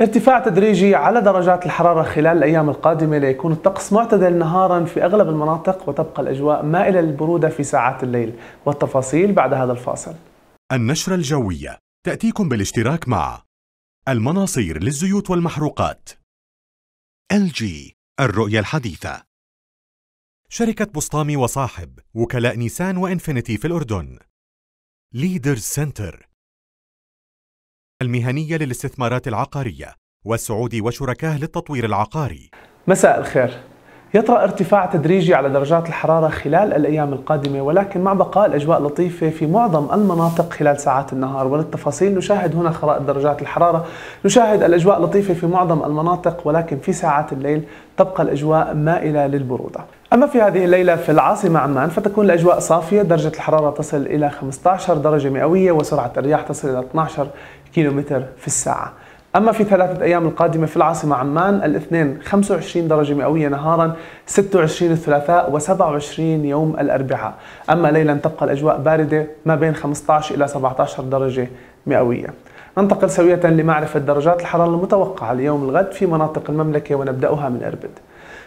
ارتفاع تدريجي على درجات الحرارة خلال الأيام القادمة ليكون الطقس معتدل نهارا في أغلب المناطق وتبقى الأجواء مائلة للبرودة في ساعات الليل والتفاصيل بعد هذا الفاصل النشرة الجوية تأتيكم بالاشتراك مع المناصير للزيوت والمحروقات LG الرؤية الحديثة شركة بسطامي وصاحب وكلاء نيسان وإنفينيتي في الأردن ليدرز سنتر المهنية للاستثمارات العقارية والسعودي وشركاه للتطوير العقاري مساء الخير يطرأ ارتفاع تدريجي على درجات الحرارة خلال الأيام القادمة ولكن مع بقاء الأجواء لطيفة في معظم المناطق خلال ساعات النهار وللتفاصيل نشاهد هنا خرائط درجات الحرارة نشاهد الأجواء لطيفة في معظم المناطق ولكن في ساعات الليل تبقى الأجواء مائلة للبرودة أما في هذه الليلة في العاصمة عمان فتكون الأجواء صافية درجة الحرارة تصل إلى 15 درجة مئوية وسرعة الرياح تصل إلى 12 كيلومتر في الساعة أما في ثلاثة أيام القادمة في العاصمة عمان الاثنين 25 درجة مئوية نهارا 26 الثلاثاء و27 يوم الأربعاء أما ليلا تبقى الأجواء باردة ما بين 15 إلى 17 درجة مئوية ننتقل سوية لمعرفة درجات الحرارة المتوقعة ليوم الغد في مناطق المملكة ونبدأها من أربد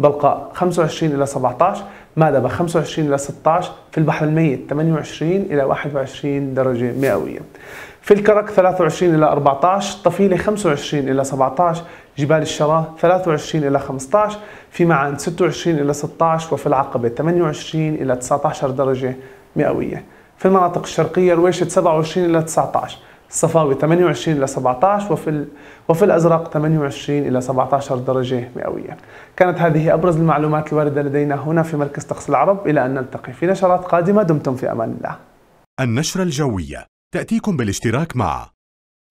بلقاء 25 إلى 17 مأدبة 25 إلى 16 في البحر الميت 28 إلى 21 درجة مئوية في الكرك 23 إلى 14 طفيلة 25 إلى 17 جبال الشراه 23 إلى 15 في معان 26 إلى 16 وفي العقبة 28 إلى 19 درجة مئوية في المناطق الشرقية رويشة 27 إلى 19 الصفاوي 28 إلى 17 وفي وفي الأزرق 28 إلى 17 درجة مئوية كانت هذه أبرز المعلومات الواردة لدينا هنا في مركز طقس العرب إلى أن نلتقي في نشرات قادمة دمتم في أمان الله النشرة الجوية تأتيكم بالاشتراك مع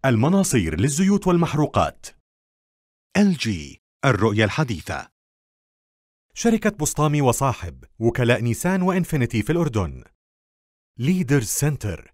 المناصير للزيوت والمحروقات جي الرؤية الحديثة شركة بسطامي وصاحب وكلاء نيسان وإنفينيتي في الأردن ليدر سنتر